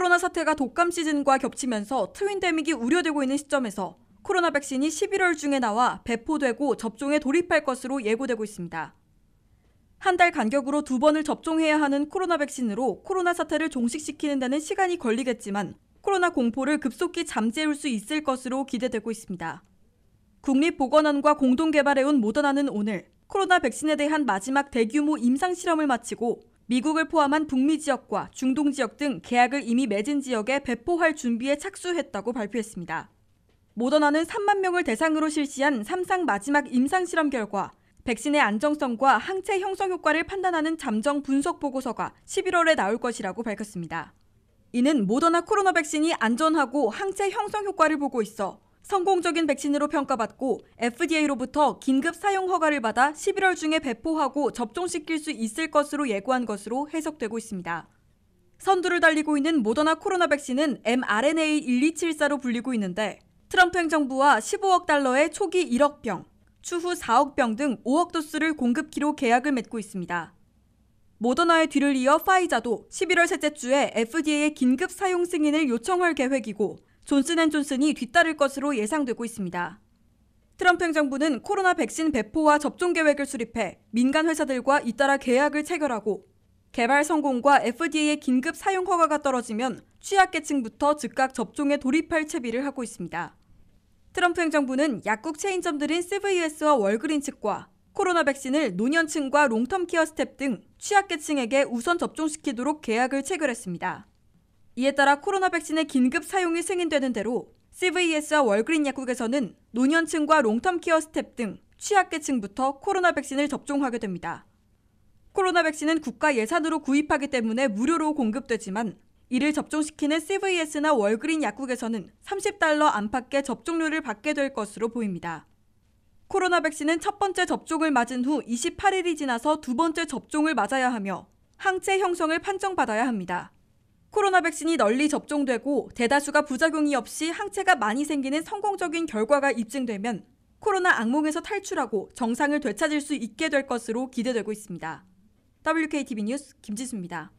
코로나 사태가 독감 시즌과 겹치면서 트윈데믹이 우려되고 있는 시점에서 코로나 백신이 11월 중에 나와 배포되고 접종에 돌입할 것으로 예고되고 있습니다. 한 달 간격으로 두 번을 접종해야 하는 코로나 백신으로 코로나 사태를 종식시키는 데는 시간이 걸리겠지만 코로나 공포를 급속히 잠재울 수 있을 것으로 기대되고 있습니다. 국립보건원과 공동 개발해온 모더나는 오늘 코로나 백신에 대한 마지막 대규모 임상 실험을 마치고 미국을 포함한 북미 지역과 중동 지역 등 계약을 이미 맺은 지역에 배포할 준비에 착수했다고 발표했습니다. 모더나는 3만 명을 대상으로 실시한 3상 마지막 임상실험 결과 백신의 안정성과 항체 형성 효과를 판단하는 잠정 분석 보고서가 11월에 나올 것이라고 밝혔습니다. 이는 모더나 코로나 백신이 안전하고 항체 형성 효과를 보고 있어 성공적인 백신으로 평가받고 FDA로부터 긴급 사용 허가를 받아 11월 중에 배포하고 접종시킬 수 있을 것으로 예고한 것으로 해석되고 있습니다. 선두를 달리고 있는 모더나 코로나 백신은 mRNA1274로 불리고 있는데 트럼프 행정부와 15억 달러의 초기 1억 병, 추후 4억 병 등 5억 도수를 공급키로 계약을 맺고 있습니다. 모더나의 뒤를 이어 파이자도 11월 셋째 주에 FDA의 긴급 사용 승인을 요청할 계획이고 존슨앤존슨이 뒤따를 것으로 예상되고 있습니다. 트럼프 행정부는 코로나 백신 배포와 접종 계획을 수립해 민간 회사들과 잇따라 계약을 체결하고 개발 성공과 FDA의 긴급 사용 허가가 떨어지면 취약계층부터 즉각 접종에 돌입할 채비를 하고 있습니다. 트럼프 행정부는 약국 체인점들인 CVS와 월그린 측과 코로나 백신을 노년층과 롱텀 케어 스텝 등 취약계층에게 우선 접종시키도록 계약을 체결했습니다. 이에 따라 코로나 백신의 긴급 사용이 승인되는 대로 CVS와 월그린 약국에서는 노년층과 롱텀 케어 스텝 등 취약계층부터 코로나 백신을 접종하게 됩니다. 코로나 백신은 국가 예산으로 구입하기 때문에 무료로 공급되지만 이를 접종시키는 CVS나 월그린 약국에서는 30달러 안팎의 접종료를 받게 될 것으로 보입니다. 코로나 백신은 첫 번째 접종을 맞은 후 28일이 지나서 두 번째 접종을 맞아야 하며 항체 형성을 판정받아야 합니다. 코로나 백신이 널리 접종되고 대다수가 부작용이 없이 항체가 많이 생기는 성공적인 결과가 입증되면 코로나 악몽에서 탈출하고 정상을 되찾을 수 있게 될 것으로 기대되고 있습니다. WKTV 뉴스 김지수입니다.